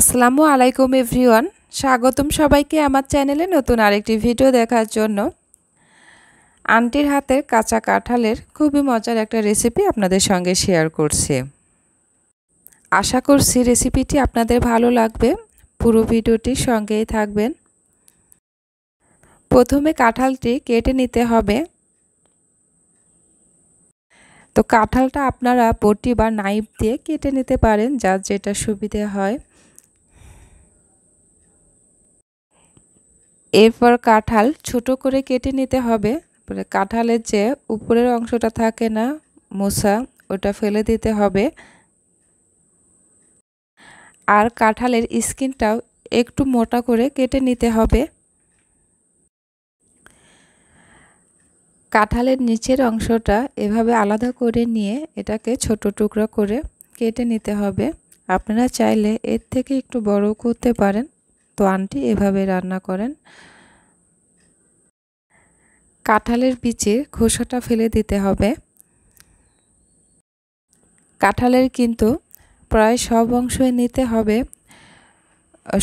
আসসালামু আলাইকুম এভরিওয়ান স্বাগতম সবাইকে আমার চ্যানেলে নতুন আরেকটি ভিডিও দেখার জন্য আন্টির হাতের কাঁচা কাঁঠালের খুবই মজার একটা রেসিপি আপনাদের সঙ্গে শেয়ার করছে আশা করছি রেসিপিটি আপনাদের ভালো লাগবে পুরো ভিডিওটির সঙ্গেই থাকবেন প্রথমে কাঁঠালটি কেটে নিতে হবে তো কাঁঠালটা আপনারা বটি বা নাইফ দিয়ে কেটে নিতে পারেন যার যেটা সুবিধে হয় এরপর কাঁঠাল ছোট করে কেটে নিতে হবে কাঁঠালের যে উপরের অংশটা থাকে না মোসা ওটা ফেলে দিতে হবে আর কাঁঠালের স্কিনটাও একটু মোটা করে কেটে নিতে হবে কাঁঠালের নিচের অংশটা এভাবে আলাদা করে নিয়ে এটাকে ছোট টুকরা করে কেটে নিতে হবে আপনারা চাইলে এর থেকে একটু বড় করতে পারেন তো আন্টি এভাবে রান্না করেন কাঁঠালের পিচে খোসাটা ফেলে দিতে হবে কাঁঠালের কিন্তু প্রায় সব অংশই নিতে হবে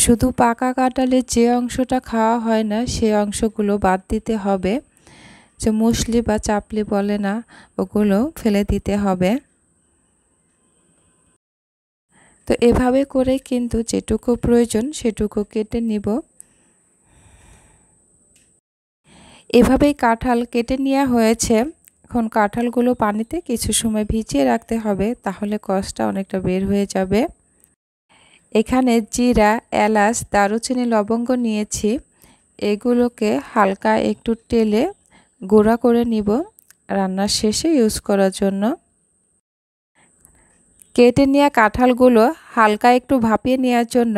শুধু পাকা কাঁঠালের যে অংশটা খাওয়া হয় না সেই অংশগুলো বাদ দিতে হবে যে মুসলি বা চাপলি বলে না ওগুলো ফেলে দিতে হবে তো এভাবে করে কিন্তু যেটুকু প্রয়োজন সেটুকু কেটে নিব এভাবেই কাঁঠাল কেটে নেওয়া হয়েছে এখন কাঁঠালগুলো পানিতে কিছু সময় ভিজিয়ে রাখতে হবে তাহলে কষটা অনেকটা বের হয়ে যাবে এখানে জিরা এলাচ দারুচিনি লবঙ্গ নিয়েছি এগুলোকে হালকা একটু তেলে গুঁড়া করে নিব রান্নার শেষে ইউজ করার জন্য কেটে নেওয়া কাঁঠালগুলো হালকা একটু ভাপিয়ে নেওয়ার জন্য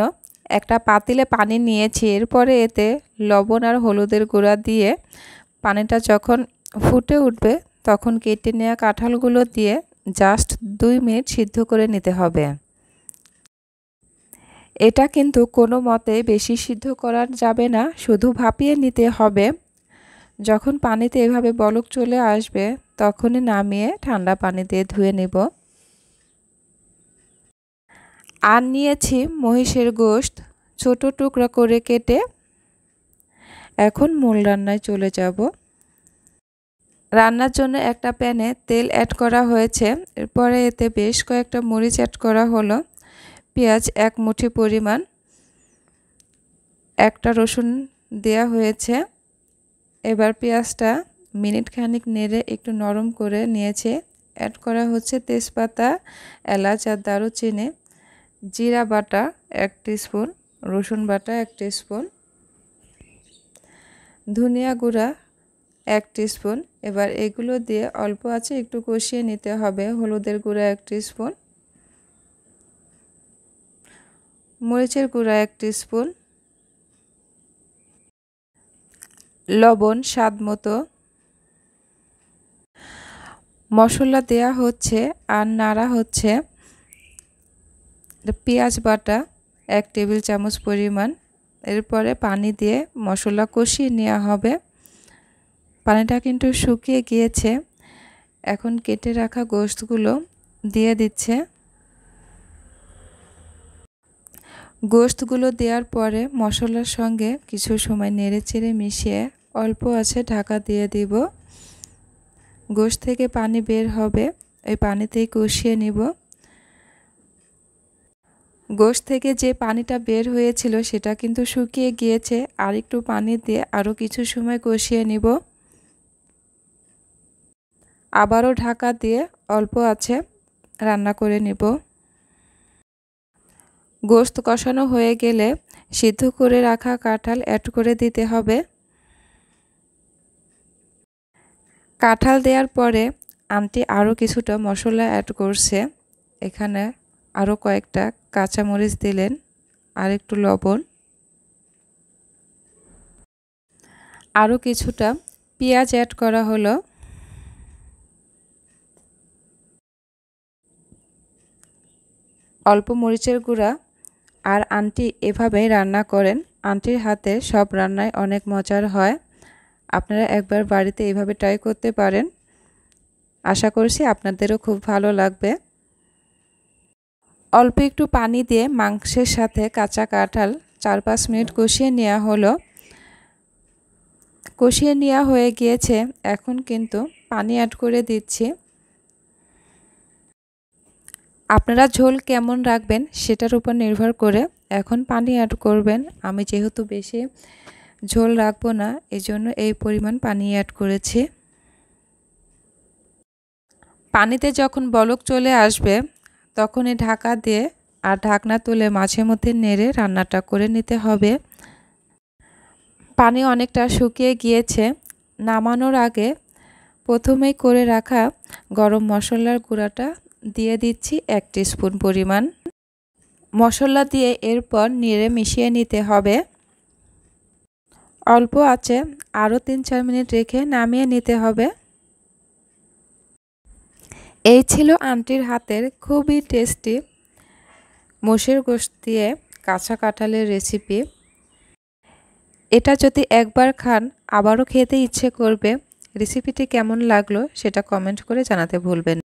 একটা পাতিলে পানি নিয়েছি এরপরে এতে লবণ আর হলুদের গুঁড়া দিয়ে পানিটা যখন ফুটে উঠবে তখন কেটে নেওয়া কাঁঠালগুলো দিয়ে জাস্ট দুই মিনিট সিদ্ধ করে নিতে হবে এটা কিন্তু কোনো মতে বেশি সিদ্ধ করা যাবে না শুধু ভাপিয়ে নিতে হবে যখন পানিতে এভাবে বলক চলে আসবে তখনই নামিয়ে ঠান্ডা পানি দিয়ে ধুয়ে নেব আর নিয়েছি মহিষের গোশত ছোট টুকরা করে কেটে এখন মূল রান্নায় চলে যাব রান্নার জন্য একটা প্যানে তেল অ্যাড করা হয়েছে এরপরে এতে বেশ কয়েকটা মরিচ অ্যাড করা হলো পেঁয়াজ এক মুঠি পরিমাণ একটা রসুন দেয়া হয়েছে এবার পেঁয়াজটা মিনিট খানিক নেড়ে একটু নরম করে নিয়েছে অ্যাড করা হচ্ছে তেজপাতা এলাচ আর দারুচিনি জিরা বাটা এক স্পুন রসুন বাটা এক স্পুন ধনিয়া গুঁড়া এক স্পুন এবার এগুলো দিয়ে অল্প আছে একটু কষিয়ে নিতে হবে হলুদের গুঁড়া এক স্পুন মরিচের গুঁড়া এক স্পুন লবণ স্বাদ মতো মশলা দেয়া হচ্ছে আর নাড়া হচ্ছে পেঁয়াজ বাটা এক টেবিল চামচ পরিমাণ এরপরে পানি দিয়ে মশলা কষিয়ে নেওয়া হবে পানিটা কিন্তু শুকিয়ে গিয়েছে এখন কেটে রাখা গোস্তগুলো দিয়ে দিচ্ছে গোস্তগুলো দেওয়ার পরে মশলার সঙ্গে কিছু সময় নেড়ে চেড়ে মিশিয়ে অল্প আছে ঢাকা দিয়ে দিব গোস্ত থেকে পানি বের হবে ওই পানিতেই কষিয়ে নিব গোশ থেকে যে পানিটা বের হয়েছিল সেটা কিন্তু শুকিয়ে গিয়েছে আর একটু পানি দিয়ে আরও কিছু সময় কষিয়ে নিব আবারও ঢাকা দিয়ে অল্প আছে রান্না করে নেব গোস্ত কষানো হয়ে গেলে সিদ্ধ করে রাখা কাঁঠাল অ্যাড করে দিতে হবে কাঁঠাল দেওয়ার পরে আনটি আরও কিছুটা মশলা অ্যাড করছে এখানে আরও কয়েকটা কাঁচামরিচ দিলেন আর একটু লবণ আরও কিছুটা পেঁয়াজ অ্যাড করা হলো অল্প মরিচের গুঁড়া আর আন্টি এভাবেই রান্না করেন আন্টির হাতে সব রান্নায় অনেক মজার হয় আপনারা একবার বাড়িতে এভাবে ট্রাই করতে পারেন আশা করছি আপনাদেরও খুব ভালো লাগবে অল্প একটু পানি দিয়ে মাংসের সাথে কাঁচা কাঁঠাল চার পাঁচ মিনিট কষিয়ে নেওয়া হলো কষিয়ে নেওয়া হয়ে গিয়েছে এখন কিন্তু পানি অ্যাড করে দিচ্ছি আপনারা ঝোল কেমন রাখবেন সেটার উপর নির্ভর করে এখন পানি অ্যাড করবেন আমি যেহেতু বেশি ঝোল রাখবো না এই জন্য এই পরিমাণ পানি অ্যাড করেছি পানিতে যখন বলক চলে আসবে তখনই ঢাকা দিয়ে আর ঢাকনা তুলে মাঝে মধ্যে নেড়ে রান্নাটা করে নিতে হবে পানি অনেকটা শুকিয়ে গিয়েছে নামানোর আগে প্রথমেই করে রাখা গরম মশলার গুঁড়াটা দিয়ে দিচ্ছি এক স্পুন পরিমাণ মশলা দিয়ে এরপর নেড়ে মিশিয়ে নিতে হবে অল্প আছে আরও তিন চার মিনিট রেখে নামিয়ে নিতে হবে এই ছিল আন্টির হাতের খুবই টেস্টি মোষের গোশ দিয়ে কাঁচা কাঁঠালের রেসিপি এটা যদি একবার খান আবারও খেতে ইচ্ছে করবে রেসিপিটি কেমন লাগলো সেটা কমেন্ট করে জানাতে ভুলবেন